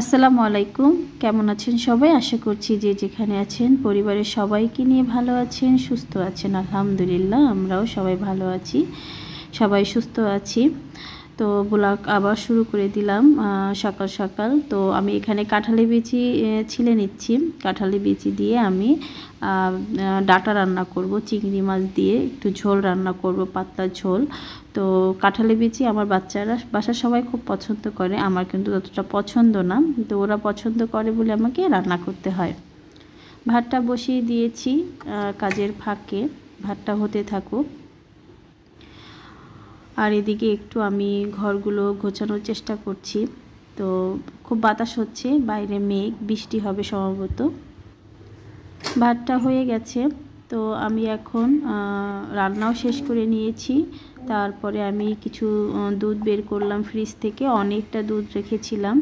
আসসালামু আলাইকুম কেমন আছেন সবাই আশা করছি যে যেখানে আছেন পরিবারের সবাইকে নিয়ে ভালো আছেন সুস্থ আছেন আলহামদুলিল্লাহ আমরাও সবাই ভালো আছি সবাই সুস্থ আছি তো ব্লগ আবার শুরু করে দিলাম সকাল সকাল তো আমি এখানে কাঁঠালি বিচি ছিলে নিচ্ছি কাঁঠালি বিচি দিয়ে আমি ডাটা রান্না করব চিংড়ি মাছ দিয়ে একটু ঝোল রান্না করব পাতলা ঝোল তো কাঁঠালি বিচি আমার বাচ্চারা বাসার সবাই খুব পছন্দ করে আমার কিন্তু ততটা পছন্দ না তো ওরা পছন্দ করে বলে আমাকে রান্না করতে হয় ভাতটা বসিয়ে দিয়েছি কাজের ফাঁকে ভাতটা হতে থাকুক আর এদিকে একটু আমি ঘরগুলো গোছানোর চেষ্টা করছি তো খুব বাতাস হচ্ছে বাইরে মেঘ বৃষ্টি হবে সম্ভবত ভাতটা হয়ে গেছে তো আমি এখন রান্নাও শেষ করে নিয়েছি তারপরে আমি কিছু দুধ বের করলাম ফ্রিজ থেকে অনেকটা দুধ রেখেছিলাম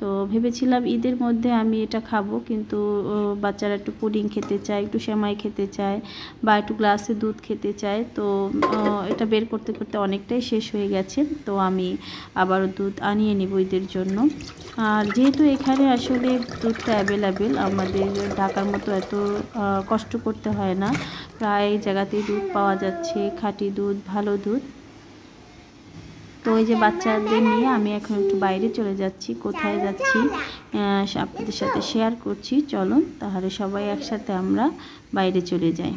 তো ভেবেছিলাম ঈদের মধ্যে আমি এটা খাবো কিন্তু বাচ্চারা একটু পুডিং খেতে চায় একটু সেমাই খেতে চায় বা একটু গ্লাসে দুধ খেতে চায় তো এটা বের করতে করতে অনেকটাই শেষ হয়ে গেছে তো আমি আবারও দুধ আনিয়ে নিব ঈদের জন্য আর যেহেতু এখানে আসলে দুধটা অ্যাভেলেবেল আমাদের ঢাকার মতো এত কষ্ট করতে হয় না প্রায় জায়গাতেই দুধ পাওয়া যাচ্ছে খাঁটি দুধ ভালো দুধ তো ওই যে বাচ্চাদের নিয়ে আমি এখন একটু বাইরে চলে যাচ্ছি কোথায় যাচ্ছি আপনাদের সাথে শেয়ার করছি চলুন তাহলে সবাই একসাথে আমরা বাইরে চলে যাই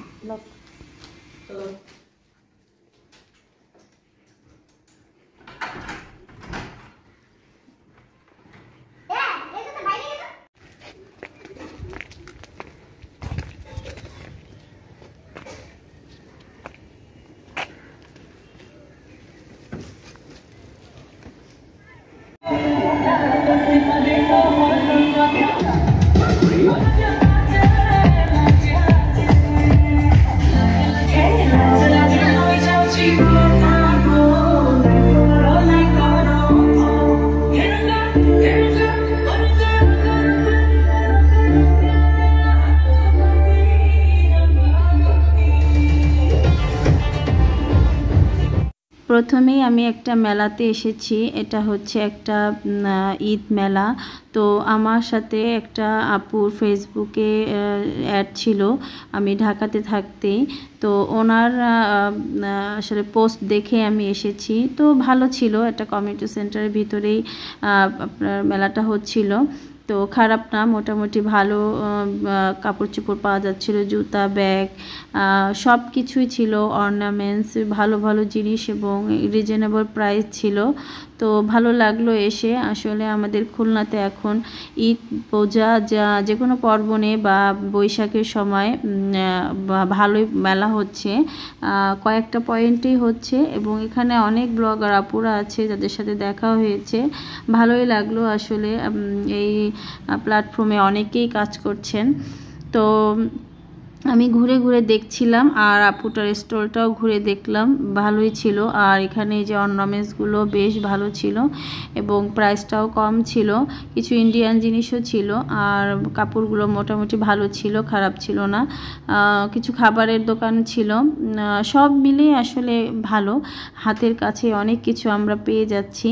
প্রথমেই আমি একটা মেলাতে এসেছি এটা হচ্ছে একটা ঈদ মেলা তো আমার সাথে একটা আপুর ফেসবুকে অ্যাড ছিল আমি ঢাকাতে থাকতেই তো ওনার আসলে পোস্ট দেখে আমি এসেছি তো ভালো ছিল একটা কমিউনিটি সেন্টারের ভিতরেই আপনার মেলাটা হচ্ছিল তো খারাপ না মোটামুটি ভালো কাপড় চোপড় পাওয়া যাচ্ছিলো জুতা ব্যাগ সব কিছুই ছিল অর্নামেন্টস ভালো ভালো জিনিস এবং রিজনেবল প্রাইস ছিল তো ভালো লাগলো এসে আসলে আমাদের খুলনাতে এখন ঈদ পূজা যা যে কোনো পর্বণে বা বৈশাখের সময় ভালোই মেলা হচ্ছে কয়েকটা পয়েন্টই হচ্ছে এবং এখানে অনেক ব্লগার আপুরা আছে যাদের সাথে দেখা হয়েছে ভালোই লাগলো আসলে এই প্ল্যাটফর্মে অনেকেই কাজ করছেন তো আমি ঘুরে ঘুরে দেখছিলাম আর আপুটার স্টলটাও ঘুরে দেখলাম ভালোই ছিল আর এখানে যে অর্নামেন্টসগুলো বেশ ভালো ছিল এবং প্রাইসটাও কম ছিল কিছু ইন্ডিয়ান জিনিসও ছিল আর কাপড়গুলো মোটামুটি ভালো ছিল খারাপ ছিল না কিছু খাবারের দোকান ছিল সব মিলিয়ে আসলে ভালো হাতের কাছে অনেক কিছু আমরা পেয়ে যাচ্ছি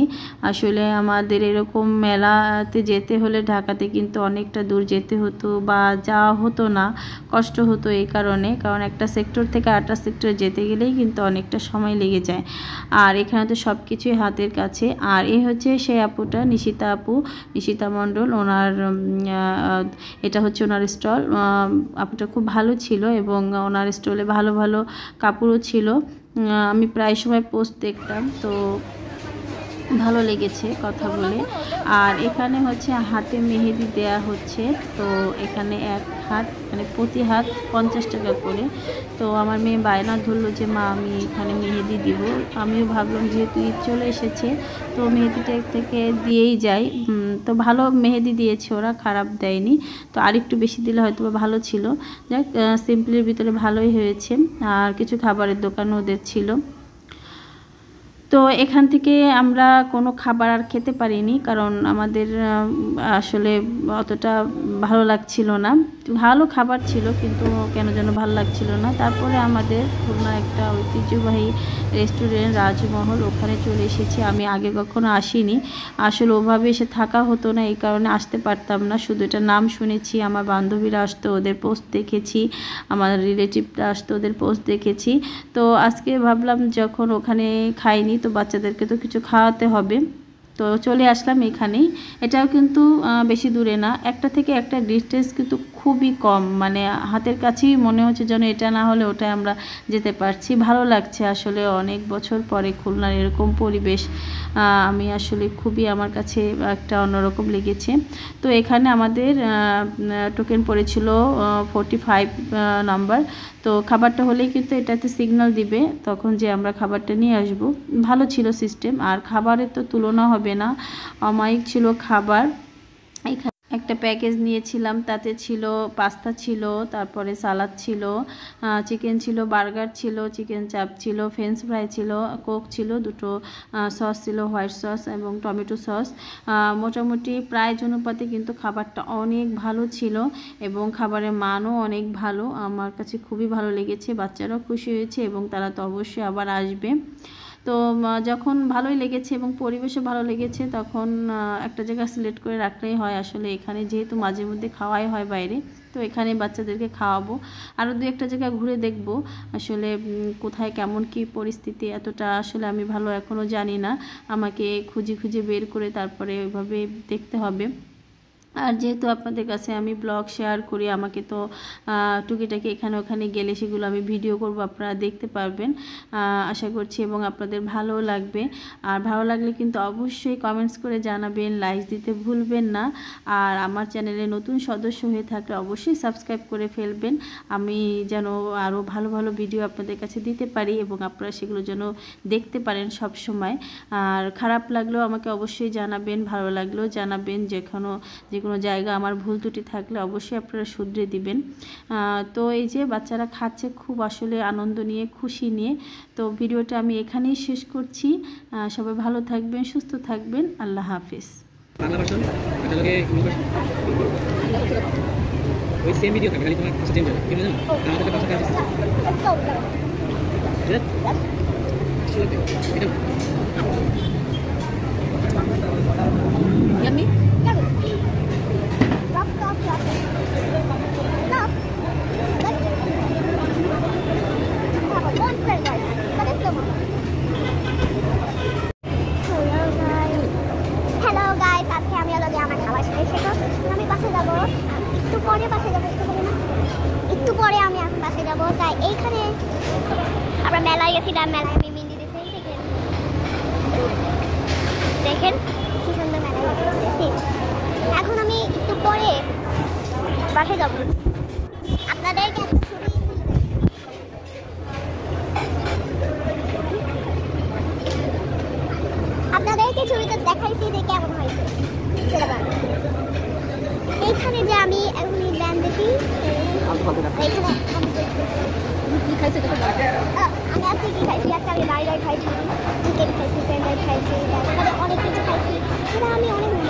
আসলে আমাদের এরকম মেলাতে যেতে হলে ঢাকাতে কিন্তু অনেকটা দূর যেতে হতো বা যাওয়া হতো না কষ্ট হতো তো এই কারণে কারণ একটা সেক্টর থেকে আটটা সেক্টর যেতে গেলেই কিন্তু অনেকটা সময় লেগে যায় আর এখানে তো সব কিছুই হাতের কাছে আর এ হচ্ছে সেই আপুটা নিশিতা আপু নিশিতা মণ্ডল ওনার এটা হচ্ছে ওনার স্টল আপুটা খুব ভালো ছিল এবং ওনার স্টলে ভালো ভালো কাপড়ও ছিল আমি প্রায় সময় পোস্ট দেখতাম তো ভালো লেগেছে কথা বলে আর এখানে হচ্ছে হাতে মেহেদি দেয়া হচ্ছে তো এখানে এক হাত মানে প্রতি হাত পঞ্চাশ টাকা করে তো আমার মেয়ে বায়না ধরলো যে মা আমি এখানে মেহেদি দিব আমিও ভাবলাম যেহেতু ঈদ চলে এসেছে তো মেহেদিটা থেকে দিয়েই যাই তো ভালো মেহেদি দিয়েছে ওরা খারাপ দেয়নি তো আরেকটু বেশি দিলে হয়তো ভালো ছিল যাক সিম্পলের ভিতরে ভালোই হয়েছে আর কিছু খাবারের দোকানও ওদের ছিল তো এখান থেকে আমরা কোনো খাবার আর খেতে পারিনি কারণ আমাদের আসলে অতটা ভালো লাগছিল না ভালো খাবার ছিল কিন্তু কেন যেন ভালো লাগছিল না তারপরে আমাদের খুলনা একটা ঐতিহ্যবাহী রেস্টুরেন্ট রাজমহল ওখানে চলে এসেছি আমি আগে কখনো আসিনি আসলে ওভাবে এসে থাকা হতো না এই কারণে আসতে পারতাম না শুধু এটা নাম শুনেছি আমার বান্ধবীরা আসতো ওদের পোস্ট দেখেছি আমার রিলেটিভরা আসতো ওদের পোস্ট দেখেছি তো আজকে ভাবলাম যখন ওখানে খাইনি তো বাচ্চাদেরকে তো কিছু খাওয়াতে হবে তো চলে আসলাম এখানেই এটাও কিন্তু বেশি দূরে না একটা থেকে একটা ডিস্টেন্স কিন্তু খুবই কম মানে হাতের কাছেই মনে হচ্ছে যেন এটা না হলে ওটা আমরা যেতে পারছি ভালো লাগছে আসলে অনেক বছর পরে খুলনার এরকম পরিবেশ আমি আসলে খুবই আমার কাছে একটা অন্যরকম লেগেছে তো এখানে আমাদের টোকেন পড়েছিল ফোরটি ফাইভ নাম্বার তো খাবারটা হলেই কিন্তু এটাতে সিগন্যাল দিবে তখন যে আমরা খাবারটা নিয়ে আসব ভালো ছিল সিস্টেম আর খাবারের তো তুলনা হবে হবে না অমায়িক ছিল খাবার একটা প্যাকেজ নিয়েছিলাম তাতে ছিল পাস্তা ছিল তারপরে সালাদ ছিল চিকেন ছিল বার্গার ছিল চিকেন চাপ ছিল ফ্রেঞ্চ ফ্রাই ছিল কোক ছিল দুটো সস ছিল হোয়াইট সস এবং টমেটো সস মোটামুটি প্রায় জনপাতে কিন্তু খাবারটা অনেক ভালো ছিল এবং খাবারের মানও অনেক ভালো আমার কাছে খুবই ভালো লেগেছে বাচ্চারাও খুশি হয়েছে এবং তারা তো অবশ্যই আবার আসবে তো যখন ভালোই লেগেছে এবং পরিবেশও ভালো লেগেছে তখন একটা জায়গা সিলেক্ট করে রাখলেই হয় আসলে এখানে যেহেতু মাঝে মধ্যে খাওয়াই হয় বাইরে তো এখানে বাচ্চাদেরকে খাওয়াবো আরও দু একটা জায়গা ঘুরে দেখব আসলে কোথায় কেমন কি পরিস্থিতি এতটা আসলে আমি ভালো এখনও জানি না আমাকে খুঁজে খুঁজে বের করে তারপরে ওইভাবে দেখতে হবে আর যেহেতু আপনাদের কাছে আমি ব্লগ শেয়ার করি আমাকে তো টুকিটাকি এখানে ওখানে গেলে সেগুলো আমি ভিডিও করব আপনারা দেখতে পারবেন আশা করছি এবং আপনাদের ভালো লাগবে আর ভালো লাগলে কিন্তু অবশ্যই কমেন্টস করে জানাবেন লাইক দিতে ভুলবেন না আর আমার চ্যানেলে নতুন সদস্য হয়ে থাকলে অবশ্যই সাবস্ক্রাইব করে ফেলবেন আমি যেন আরও ভালো ভালো ভিডিও আপনাদের কাছে দিতে পারি এবং আপনারা সেগুলো যেন দেখতে পারেন সব সময় আর খারাপ লাগলেও আমাকে অবশ্যই জানাবেন ভালো লাগলেও জানাবেন যেখানো যে কোনো জায়গা আমার ভুল ত্রুটি থাকলে অবশ্যই আপনারা শুধরে দিবেন তো এই যে বাচ্চারা খাচ্ছে খুব আসলে আনন্দ নিয়ে খুশি নিয়ে তো ভিডিওটা আমি এখানেই শেষ করছি সবাই ভালো থাকবেন সুস্থ থাকবেন আল্লাহ হাফিজ বাংলা ভার্সন এটা লাগে ইংলিশ যাব একটু পরে বাসে যাবো একটু পরে না আমি বাসে যাব তাই এইখানে আমরা মেলায় গেছিলাম মেলায় আমি মিন্দি দেখেন দেখেন কি সুন্দর মেলায় এখন আমি একটু পরে বাসে যাবো 僕だって。你开始这个吗？呃，俺俩自己开始，俺俩来来开始，自己开始，现在开始，俺俩俺俩自己开始，其他没有那么。